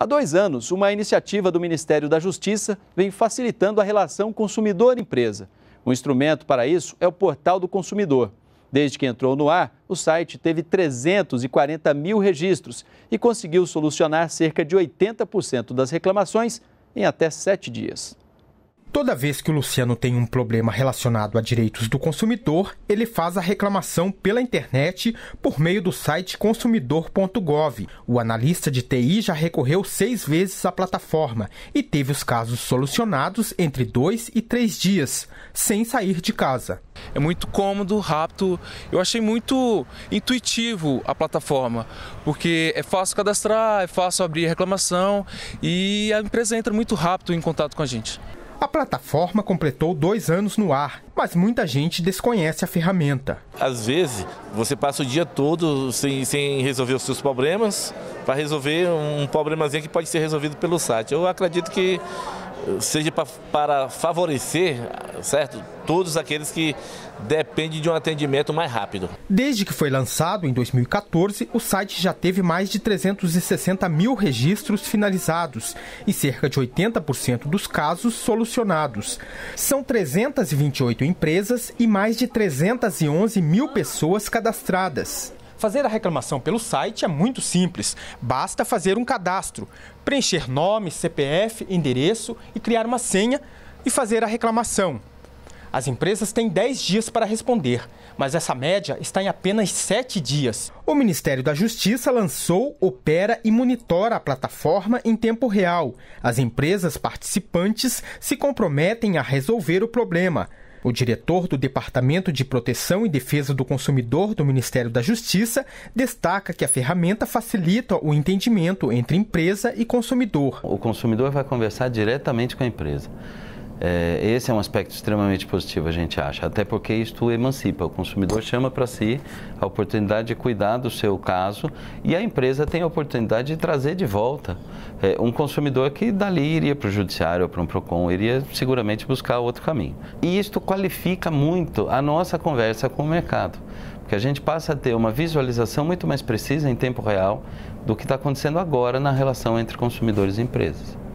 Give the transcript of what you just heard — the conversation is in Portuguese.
Há dois anos, uma iniciativa do Ministério da Justiça vem facilitando a relação consumidor-empresa. Um instrumento para isso é o Portal do Consumidor. Desde que entrou no ar, o site teve 340 mil registros e conseguiu solucionar cerca de 80% das reclamações em até sete dias. Toda vez que o Luciano tem um problema relacionado a direitos do consumidor, ele faz a reclamação pela internet por meio do site consumidor.gov. O analista de TI já recorreu seis vezes à plataforma e teve os casos solucionados entre dois e três dias, sem sair de casa. É muito cômodo, rápido. Eu achei muito intuitivo a plataforma, porque é fácil cadastrar, é fácil abrir reclamação e a empresa entra muito rápido em contato com a gente. A plataforma completou dois anos no ar, mas muita gente desconhece a ferramenta. Às vezes, você passa o dia todo sem, sem resolver os seus problemas, para resolver um problemazinho que pode ser resolvido pelo site. Eu acredito que seja para favorecer, certo? Todos aqueles que dependem de um atendimento mais rápido. Desde que foi lançado em 2014, o site já teve mais de 360 mil registros finalizados e cerca de 80% dos casos solucionados. São 328 empresas e mais de 311 mil pessoas cadastradas. Fazer a reclamação pelo site é muito simples. Basta fazer um cadastro, preencher nome, CPF, endereço e criar uma senha e fazer a reclamação. As empresas têm 10 dias para responder, mas essa média está em apenas 7 dias. O Ministério da Justiça lançou, opera e monitora a plataforma em tempo real. As empresas participantes se comprometem a resolver o problema. O diretor do Departamento de Proteção e Defesa do Consumidor do Ministério da Justiça destaca que a ferramenta facilita o entendimento entre empresa e consumidor. O consumidor vai conversar diretamente com a empresa. É, esse é um aspecto extremamente positivo, a gente acha, até porque isto emancipa. O consumidor chama para si a oportunidade de cuidar do seu caso e a empresa tem a oportunidade de trazer de volta é, um consumidor que dali iria para o judiciário ou para um PROCON, iria seguramente buscar outro caminho. E isto qualifica muito a nossa conversa com o mercado porque a gente passa a ter uma visualização muito mais precisa em tempo real do que está acontecendo agora na relação entre consumidores e empresas.